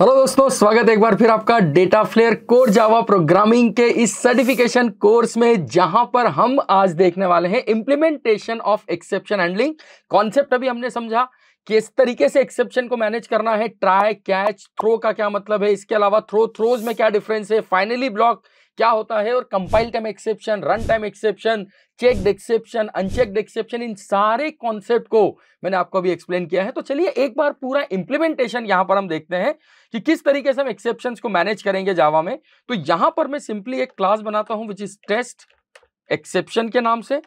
Hello दोस्तों स्वागत है एक बार फिर आपका data flair core Java programming के इस सर्टिफिकेशन कोर्स में जहां पर हम आज देखने वाले हैं implementation of exception handling concept अभी हमने समझा किस तरीके से एक्सेप्शन को मैनेज करना है ट्राई कैच थ्रो का क्या मतलब है इसके अलावा थ्रो थ्रोज में क्या डिफरेंस है फाइनली ब्लॉक क्या होता है और compile time exception run time exception checked exception uncheck exception इन सारे कॉन्सेप्ट को मैंने आपको अभी एक्सप्लेन किया है तो चलिए एक बार पूरा इंप्लीमेंटेशन यहां पर हम देखते हैं कि किस तरीके से हम एक्सेप्शन को मैनेज करेंगे जावा में तो यहां पर मैं सिंपली एक क्लास बनाता हूं विच इज टेस्ट एक्सेप्शन के नाम से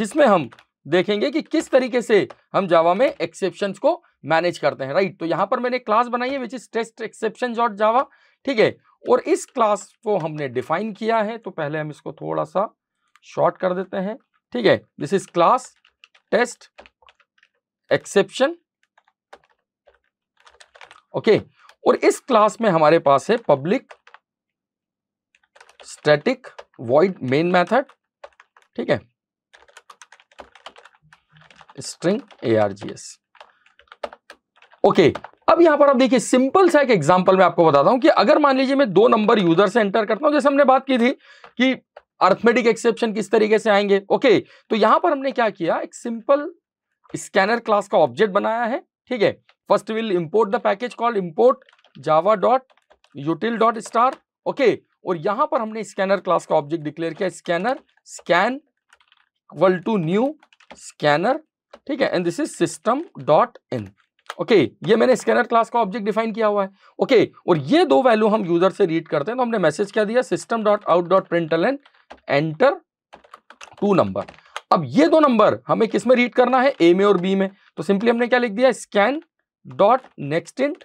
जिसमें हम देखेंगे कि किस तरीके से हम जावा में एक्सेप्शन को मैनेज करते हैं राइट तो यहां पर मैंने क्लास बनाई है which is test exception dot Java ठीक है और इस क्लास को हमने डिफाइन किया है तो पहले हम इसको थोड़ा सा शॉर्ट कर देते हैं ठीक है this is class test exception okay और इस क्लास में हमारे पास है public static void main method ठीक है string A R G S okay अब यहां पर आप देखिए सिंपल सा एक एग्जांपल मैं आपको बताता हूं कि अगर मान लीजिए मैं दो नंबर यूजर से एंटर करता हूं जैसे हमने बात की थी कि अर्थमेटिक एक्सेप्शन किस तरीके से आएंगे ओके तो यहां पर हमने क्या किया एक सिंपल स्कैनर क्लास का ऑब्जेक्ट बनाया है ठीक है first will import the package call import Java dot util dot star okay और यहां पर हमने स्कैनर क्लास का ऑब्जेक्ट डिक्लेयर किया scanner scan equal to new scanner ठीक है and this is system dot in okay okay, ये मैंने स्कैनर क्लास का ऑब्जेक्ट डिफाइन किया हुआ है ओके okay, और ये दो वैल्यू हम यूजर से रीड करते हैं तो हमने मैसेज क्या दिया system dot out dot println and enter two number अब ये दो नंबर हमें किस में रीड करना है ए में और बी में तो सिंपली हमने क्या लिख दिया स्कैन डॉट नेक्स्ट इंट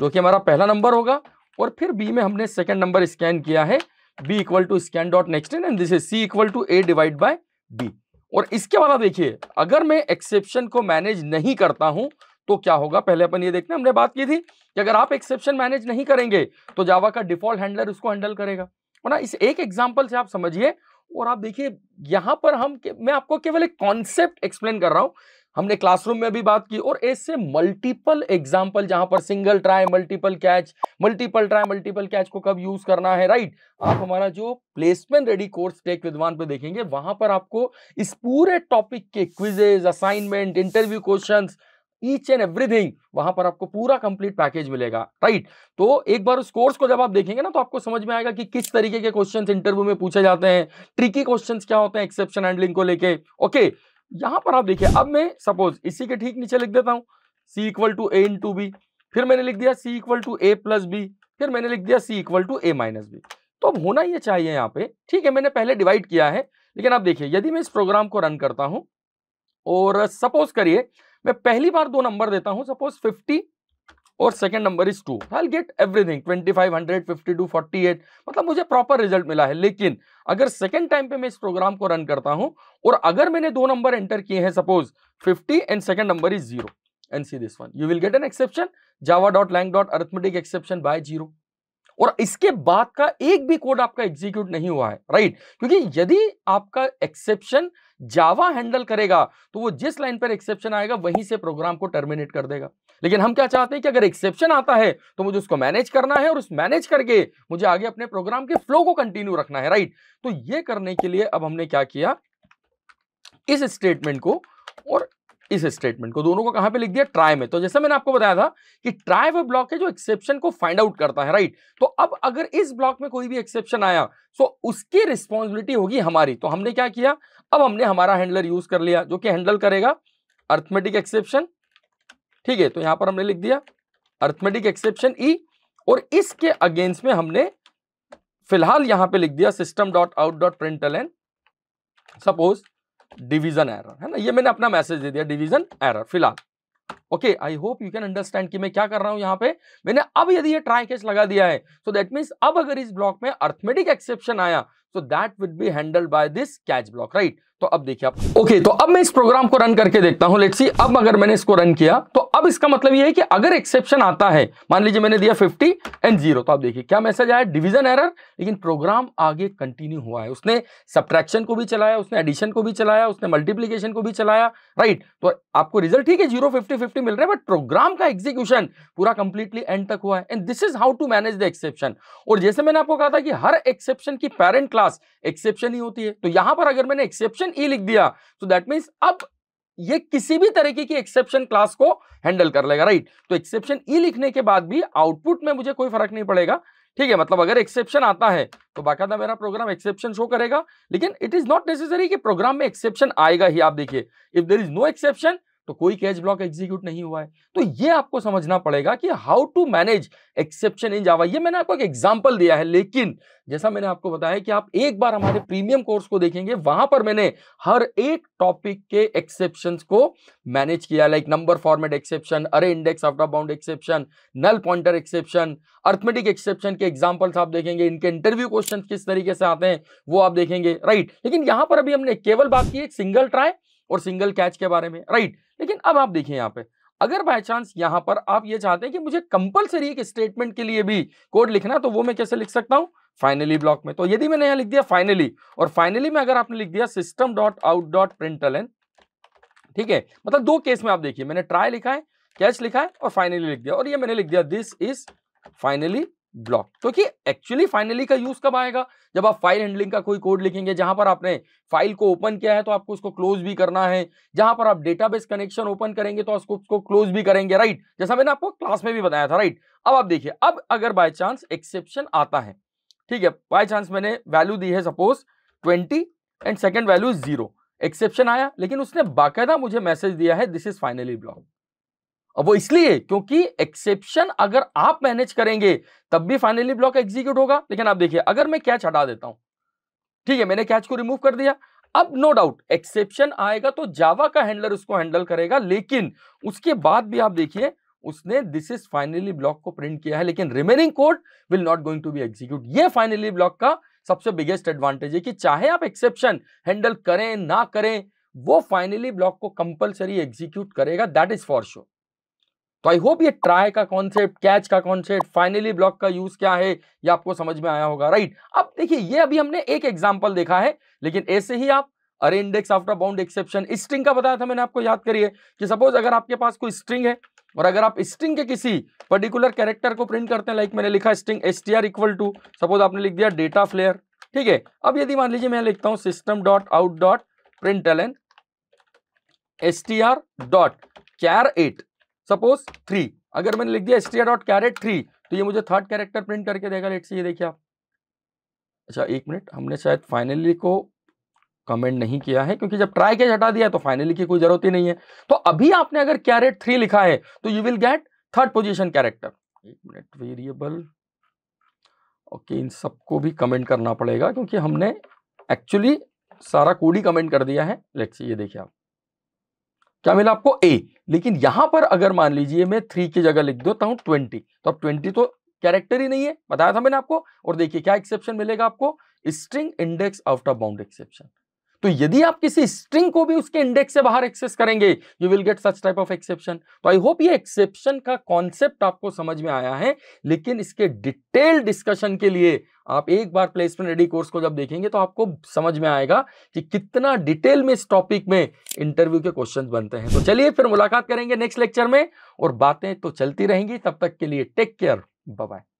जो कि हमारा पहला नंबर होगा और फिर बी में हमने सेकेंड नंबर स्कैन किया है B equal to scan dot next int and this is C equal to A divide by B और इसके वाला देखिए अगर मैं एक्सेप्शन को मैनेज नहीं करता हूं तो क्या होगा पहले अपन ये देखना हमने बात की थी कि अगर आप एक्सेप्शन मैनेज नहीं करेंगे तो जावा का डिफॉल्ट हैंडलर उसको हैंडल करेगा ना इस एक एग्जाम्पल से आप समझिए और आप देखिए यहां पर हम मैं आपको केवल एक कॉन्सेप्ट एक्सप्लेन कर रहा हूं हमने क्लासरूम में भी बात की और ऐसे मल्टीपल एग्जाम्पल जहां पर single try multiple catch multiple try multiple catch को कब यूज करना है राइट आप हमारा जो प्लेसमेंट रेडी कोर्स टेक विद्वान पे देखेंगे वहां पर आपको इस पूरे टॉपिक के quizzes assignment interview questions each and everything वहां पर आपको पूरा कंप्लीट पैकेज मिलेगा राइट तो एक बार उस कोर्स को जब आप देखेंगे ना तो आपको समझ में आएगा कि किस तरीके के क्वेश्चन इंटरव्यू में पूछे जाते हैं ट्रिकी क्वेश्चन क्या होते हैं एक्सेप्शन हैंडलिंग को लेके ओके यहां पर आप देखिए अब मैं सपोज इसी के ठीक नीचे लिख देता हूं C equal to A into B फिर मैंने लिख दिया C equal to A plus B फिर मैंने लिख दिया C equal to A minus B तो अब होना ये चाहिए यहाँ पे ठीक है मैंने पहले डिवाइड किया है लेकिन आप देखिए यदि मैं इस प्रोग्राम को रन करता हूं और सपोज करिए मैं पहली बार दो नंबर देता हूं सपोज फिफ्टी और second number is two I get everything twenty five hundred fifty two forty eight मतलब मुझे प्रॉपर रिजल्ट मिला है लेकिन अगर सेकंड टाइम पे मैं इस प्रोग्राम को रन करता हूं और अगर मैंने दो नंबर एंटर किए हैं suppose fifty and second number is zero and see this one you will get an exception Java dot lang dot arithmetic exception by zero और इसके बाद का एक भी कोड आपका एग्जीक्यूट नहीं हुआ है राइट right? क्योंकि यदि आपका एक्सेप्शन जावा हैंडल करेगा तो वो जिस लाइन पर एक्सेप्शन आएगा वहीं से प्रोग्राम को टर्मिनेट कर देगा लेकिन हम क्या चाहते हैं कि अगर एक्सेप्शन आता है तो मुझे उसको मैनेज करना है और उस मैनेज करके मुझे आगे अपने प्रोग्राम के फ्लो को कंटिन्यू रखना है राइट तो ये करने के लिए अब हमने क्या किया इस स्टेटमेंट को और इस स्टेटमेंट को दोनों को कहां पे लिख दिया ट्राई में तो जैसे मैंने आपको बताया था कि ट्राई वह ब्लॉक है जो एक्सेप्शन को फाइंड आउट करता है राइट तो अब अगर इस ब्लॉक में कोई भी एक्सेप्शन आया तो उसकी रिस्पॉन्सिबिलिटी होगी हमारी तो हमने क्या किया अब हमने हमारा हैंडलर यूज कर लिया जो कि हैंडल करेगा अर्थमेटिक एक्सेप्शन ठीक है तो यहां पर हमने लिख दिया अर्थमेटिक एक्सेप्शन ई और इसके अगेंस्ट में हमने फिलहाल यहां पे लिख दिया system dot out dot println suppose division error है ना ये मैंने अपना मैसेज दे दिया डिवीजन एरर फिलहाल okay I hope you can understand कि मैं क्या कर रहा हूं यहां पे मैंने अब यदि ये ट्राई केस लगा दिया है सो दैट मींस अब अगर इस ब्लॉक में अर्थमेटिक एक्सेप्शन आया so that will be handled by this catch block right तो अब देखिए आप ओके तो अब मैं इस प्रोग्राम को रन करके देखता हूं लेट्स सी अब अगर मैंने इसको रन किया तो अब इसका मतलब यह है कि अगर एक्सेप्शन आता है मान लीजिए मैंने दिया 50 एंड जीरो तो आप देखिए क्या मैसेज आया डिवीजन एरर लेकिन प्रोग्राम आगे कंटिन्यू हुआ है उसने सब्ट्रैक्शन को भी चलाया उसने एडिशन को भी चलाया उसने मल्टीप्लीकेशन को भी चलाया राइट तो आपको रिजल्ट ठीक है जीरो फिफ्टी फिफ्टी मिल रहा है बट प्रोग्राम का एग्जीक्यूशन पूरा कंप्लीटली एंड तक हुआ है and this is how to manage the exception और जैसे मैंने आपको कहा था कि हर एक्सेप्शन की पेरेंट क्लास एक्सेप्शन ही होती है तो यहां पर अगर मैंने एक्सेप्शन एक्सेप्शन ई e लिख दिया तो दैट मीन अब ये किसी भी तरीके की एक्सेप्शन क्लास को हैंडल कर लेगा राइट तो एक्सेप्शन ई e लिखने के बाद भी आउटपुट में मुझे कोई फर्क नहीं पड़ेगा ठीक है मतलब अगर एक्सेप्शन आता है तो बाकायदा मेरा प्रोग्राम एक्सेप्शन शो करेगा लेकिन इट इज नॉट नेसेसरी कि प्रोग्राम में एक्सेप्शन आएगा ही आप देखिए if there is no exception तो कोई कैच ब्लॉक एग्जीक्यूट नहीं हुआ है तो ये आपको समझना पड़ेगा कि how to manage exception in Java ये मैंने आपको एक एग्जाम्पल दिया है लेकिन जैसा मैंने आपको बताया कि आप एक बार हमारे प्रीमियम कोर्स को देखेंगे वहां पर मैंने हर एक टॉपिक के एक्सेप्शन को मैनेज किया like number format exception array index out of bound exception null pointer exception arithmetic exception के एग्जाम्पल्स आप देखेंगे इनके इंटरव्यू क्वेश्चन किस तरीके से आते हैं वो आप देखेंगे राइट लेकिन यहां पर अभी हमने केवल बात की एक सिंगल ट्राई और सिंगल कैच के बारे में राइट लेकिन अब आप देखिए यहाँ पे अगर बाय चांस यहां पर आप ये चाहते हैं कि मुझे कंपलसरी एक स्टेटमेंट के लिए भी कोड लिखना तो वो मैं कैसे लिख सकता हूं फाइनली ब्लॉक में तो यदि मैंने यहां लिख दिया फाइनली और फाइनली में अगर आपने लिख दिया system dot out dot println ठीक है मतलब दो केस में आप देखिए मैंने ट्राई लिखा है कैच लिखा है और फाइनली लिख दिया और ये मैंने लिख दिया दिस इज फाइनली ब्लॉक क्योंकि एक्चुअली फाइनली का यूज कब आएगा जब आप फाइल हैंडलिंग का कोई कोड लिखेंगे जहां पर आपने फाइल को ओपन किया है तो आपको उसको क्लोज भी करना है जहां पर आप डेटाबेस कनेक्शन ओपन करेंगे तो उसको उसको क्लोज भी करेंगे राइट जैसा मैंने आपको क्लास में भी बताया था राइट अब आप देखिए अब अगर बाय चांस एक्सेप्शन आता है ठीक है बाय चांस मैंने वैल्यू दी है suppose twenty and second value zero exception आया लेकिन उसने बाकायदा मुझे मैसेज दिया है दिस इज फाइनली ब्लॉक अब वो इसलिए क्योंकि एक्सेप्शन अगर आप मैनेज करेंगे तब भी फाइनली ब्लॉक एग्जीक्यूट होगा लेकिन आप देखिए अगर मैं कैच हटा देता हूं ठीक है मैंने कैच को रिमूव कर दिया अब नो डाउट एक्सेप्शन आएगा तो जावा का हैंडलर उसको हैंडल करेगा लेकिन उसके बाद भी आप देखिए उसने दिस इज फाइनली ब्लॉक को प्रिंट किया है लेकिन remaining code will not going to be execute ये फाइनली ब्लॉक का सबसे बिगेस्ट एडवांटेज है कि चाहे आप एक्सेप्शन हैंडल करें ना करें वो फाइनली ब्लॉक को कंपलसरी एग्जीक्यूट करेगा दैट इज फॉर श्योर तो आई होप ये ट्राई का कॉन्सेप्ट कैच का कॉन्सेप्ट फाइनली ब्लॉक का यूज क्या है ये आपको समझ में आया होगा राइट अब देखिए ये अभी हमने एक एग्जाम्पल देखा है लेकिन ऐसे ही आप अरे index after bound exception string का बताया था मैंने आपको याद करिए कि सपोज अगर आपके पास कोई स्ट्रिंग है और अगर आप स्ट्रिंग के किसी पर्टिकुलर कैरेक्टर को प्रिंट करते हैं लाइक मैंने लिखा string S T R equal to suppose आपने लिख दिया डेटा फ्लेयर ठीक है अब यदि मान लीजिए मैं लिखता हूँ system dot out dot print L N S T R dot char at suppose three अगर मैंने लिख दिया एस्ट्रिया डॉट कैरेट थ्री तो ये मुझे थर्ड कैरेक्टर प्रिंट करके देगा लेट से ये देखिए आप अच्छा एक मिनट हमने शायद फाइनली को कमेंट नहीं किया है क्योंकि जब ट्राई कैच हटा दिया तो फाइनली की कोई जरूरत ही नहीं है तो अभी आपने अगर कैरेट थ्री लिखा है तो you will get third position character एक मिनट वेरिएबल ओके इन सबको भी कमेंट करना पड़ेगा क्योंकि हमने एक्चुअली सारा कोड ही कमेंट कर दिया है लेट्स ये देखिए आप क्या मिला आपको ए लेकिन यहां पर अगर मान लीजिए मैं थ्री की जगह लिख देता हूं ट्वेंटी तो अब ट्वेंटी तो कैरेक्टर ही नहीं है बताया था मैंने आपको और देखिए क्या एक्सेप्शन मिलेगा आपको string index out of bound exception तो यदि आप किसी स्ट्रिंग को भी उसके इंडेक्स से बाहर एक्सेस करेंगे you will get such type of exception तो आई होप ये एक्सेप्शन का कॉन्सेप्ट आपको समझ में आया है लेकिन इसके डिटेल डिस्कशन के लिए आप एक बार प्लेसमेंट रेडी कोर्स को जब देखेंगे तो आपको समझ में आएगा कि कितना डिटेल में इस टॉपिक में इंटरव्यू के क्वेश्चंस बनते हैं तो चलिए फिर मुलाकात करेंगे नेक्स्ट लेक्चर में और बातें तो चलती रहेंगी तब तक के लिए टेक केयर बाय